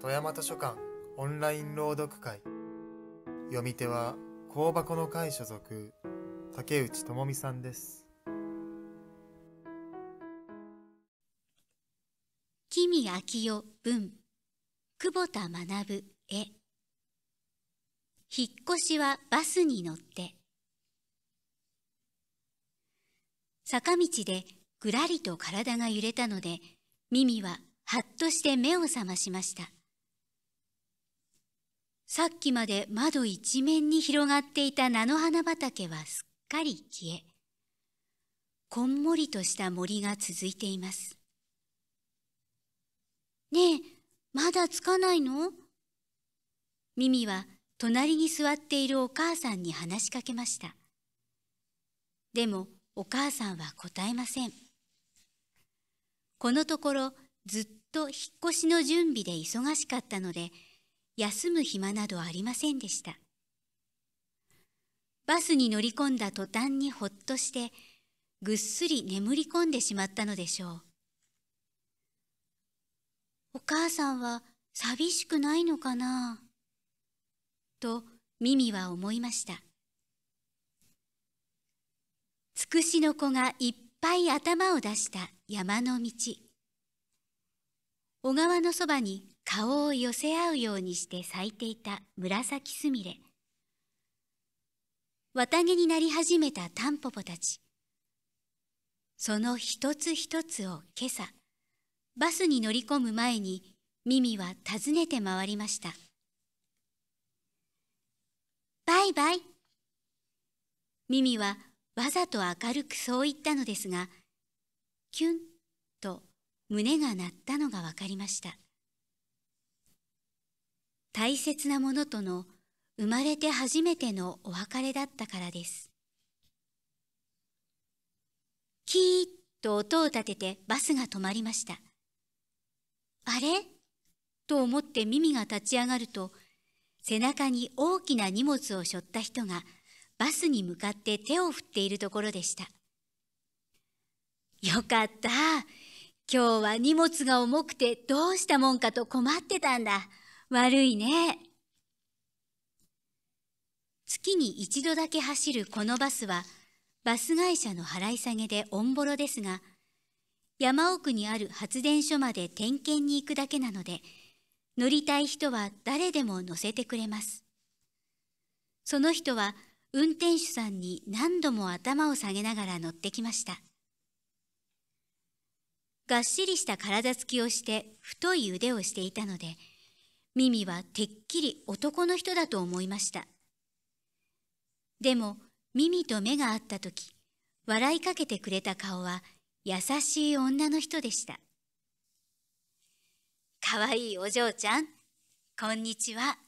富山図書館オンライン朗読会読み手は香箱の会所属竹内智美さんです君明代文久保田学絵引っ越しはバスに乗って坂道でぐらりと体が揺れたので耳ははっとして目を覚ましましたさっきまで窓一面に広がっていた菜の花畑はすっかり消え、こんもりとした森が続いています。ねえ、まだつかないのミミは隣に座っているお母さんに話しかけました。でもお母さんは答えません。このところずっと引っ越しの準備で忙しかったので、休む暇などありませんでした。バスに乗り込んだ途端にほっとして、ぐっすり眠り込んでしまったのでしょう。お母さんは寂しくないのかなとミミは思いました。つくしの子がいっぱい頭を出した山の道。小川のそばに顔を寄せ合うようにして咲いていた紫すみれ綿毛になり始めたタンポポたちその一つ一つを今朝バスに乗り込む前にミミは訪ねて回りましたバイバイミミはわざと明るくそう言ったのですがキュンと胸が鳴ったのが分かりました大切なものとの生まれて初めてのお別れだったからです。キーッと音を立ててバスが止まりました。あれと思って耳が立ち上がると、背中に大きな荷物を背負った人がバスに向かって手を振っているところでした。よかった。今日は荷物が重くてどうしたもんかと困ってたんだ。悪いね。月に一度だけ走るこのバスは、バス会社の払い下げでオンボロですが、山奥にある発電所まで点検に行くだけなので、乗りたい人は誰でも乗せてくれます。その人は運転手さんに何度も頭を下げながら乗ってきました。がっしりした体つきをして太い腕をしていたので、ミミはてっきり男の人だと思いました。でも、ミミと目が合った時、笑いかけてくれた顔は優しい女の人でした。かわいいお嬢ちゃん、こんにちは。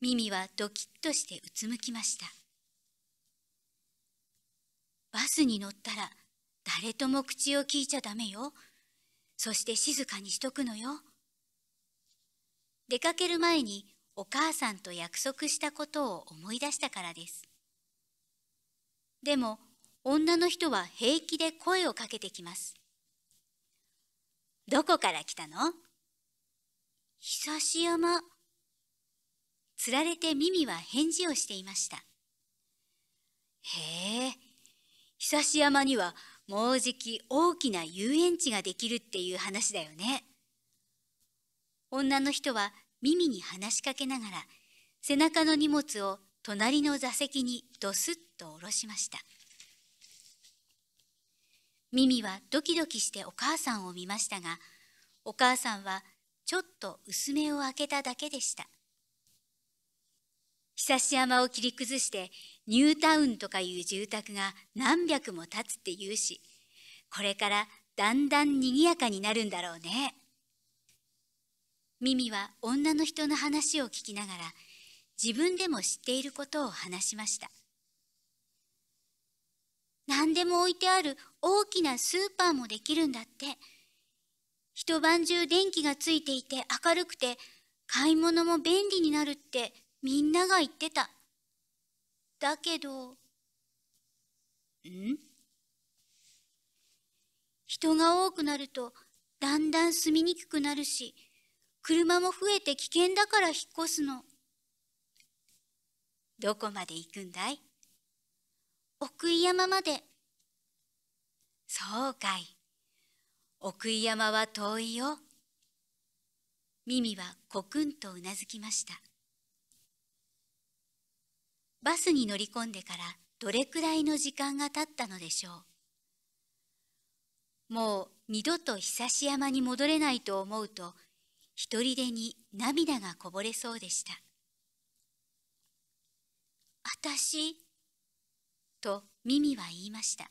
ミミはドキッとしてうつむきました。バスに乗ったら誰とも口を聞いちゃダメよ。そして静かにしとくのよ。出かける前にお母さんと約束したことを思い出したからです。でも女の人は平気で声をかけてきます。どこから来たの久し山。つられて耳は返事をしていました。へえ、久し山にはもうじき大きな遊園地ができるっていう話だよね。女の人は耳に話しかけながら背中の荷物を隣の座席にドスッと下ろしました耳はドキドキしてお母さんを見ましたがお母さんはちょっと薄目を開けただけでした久山を切り崩してニュータウンとかいう住宅が何百も建つっていうしこれからだんだん賑やかになるんだろうね。耳は女の人の話を聞きながら自分でも知っていることを話しました何でも置いてある大きなスーパーもできるんだって一晩中電気がついていて明るくて買い物も便利になるってみんなが言ってただけどん人が多くなるとだんだん住みにくくなるし車も増えて危険だから引っ越すの。どこまで行くんだい奥井山まで。そうかい。奥井山は遠いよ。ミミはコクンとうなずきました。バスに乗り込んでからどれくらいの時間が経ったのでしょう。もう二度と久し山に戻れないと思うと一人でに涙がこぼれそうでした。あたし、とミミは言いました。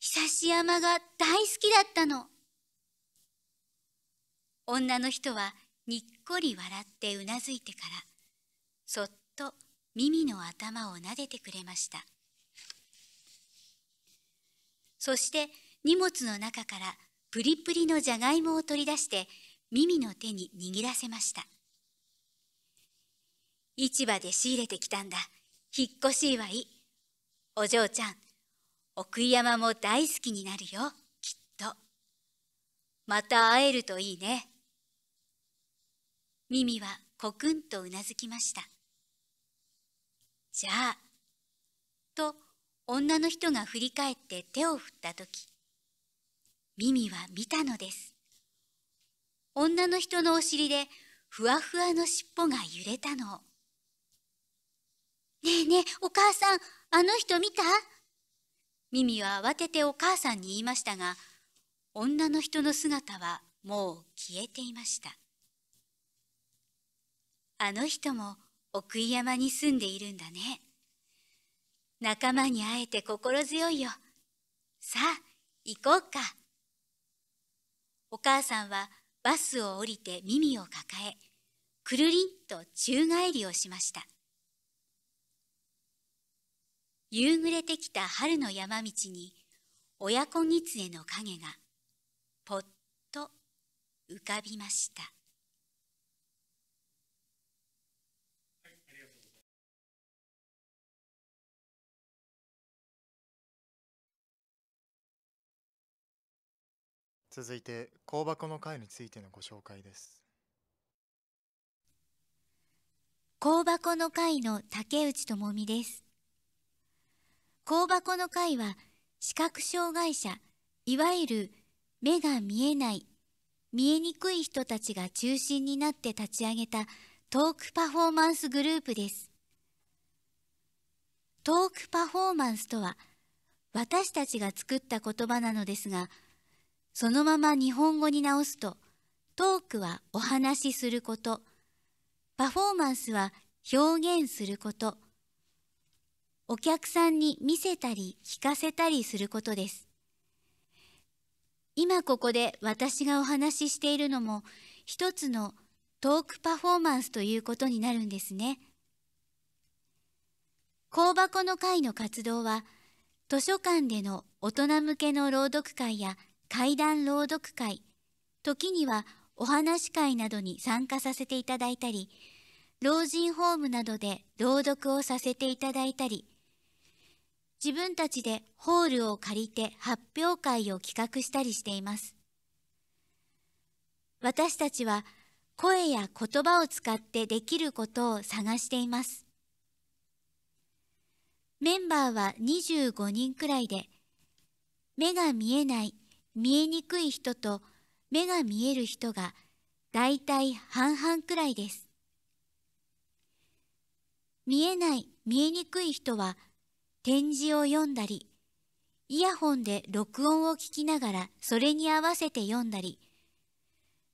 久山が大好きだったの。女の人はにっこり笑ってうなずいてから、そっと耳の頭をなでてくれました。そして荷物の中からプリプリのじゃがいもを取り出してミミの手に握らせました市場で仕入れてきたんだ引っ越し祝いお嬢ちゃん奥山も大好きになるよきっとまた会えるといいねミミはコクンとうなずきましたじゃあと女の人が振り返って手を振った時耳は見たのです。女の人のお尻でふわふわの尻尾が揺れたの。ねえねえ、お母さん、あの人見たミミは慌ててお母さんに言いましたが、女の人の姿はもう消えていました。あの人も奥井山に住んでいるんだね。仲間に会えて心強いよ。さあ、行こうか。お母さんはバスを降りて耳を抱え、くるりんと宙返りをしました。夕暮れてきた春の山道に親子狐の影がぽっと浮かびました。続いて香箱の会についてのご紹介です香箱の会の竹内智美です香箱の会は視覚障害者いわゆる目が見えない見えにくい人たちが中心になって立ち上げたトークパフォーマンスグループですトークパフォーマンスとは私たちが作った言葉なのですがそのまま日本語に直すと、トークはお話しすること、パフォーマンスは表現すること、お客さんに見せたり聞かせたりすることです。今ここで私がお話ししているのも一つのトークパフォーマンスということになるんですね。香箱の会の活動は図書館での大人向けの朗読会や階段朗読会、時にはお話し会などに参加させていただいたり、老人ホームなどで朗読をさせていただいたり、自分たちでホールを借りて発表会を企画したりしています。私たちは声や言葉を使ってできることを探しています。メンバーは25人くらいで、目が見えない見えにくい人と目が見える人がだいたい半々くらいです。見えない、見えにくい人は展示を読んだり、イヤホンで録音を聞きながらそれに合わせて読んだり、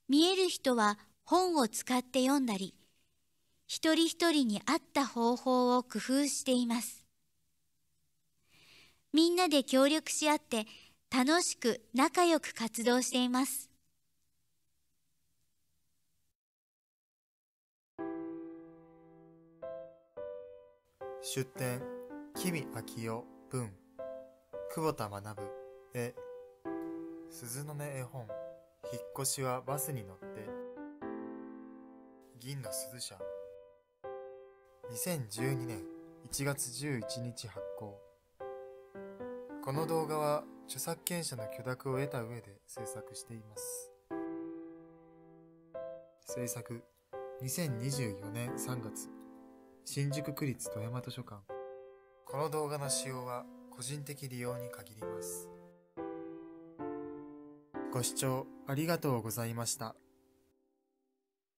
見える人は本を使って読んだり、一人一人に合った方法を工夫しています。みんなで協力し合って楽しく仲良く活動しています。出典君見昭夫文、久保田学絵、鈴の音絵本、引っ越しはバスに乗って、銀の鈴舎2012年1月11日発行。この動画は著作権者の許諾を得た上で制作しています。制作2024年3月新宿区立富山図書館この動画の使用は個人的利用に限ります。ご視聴ありがとうございました。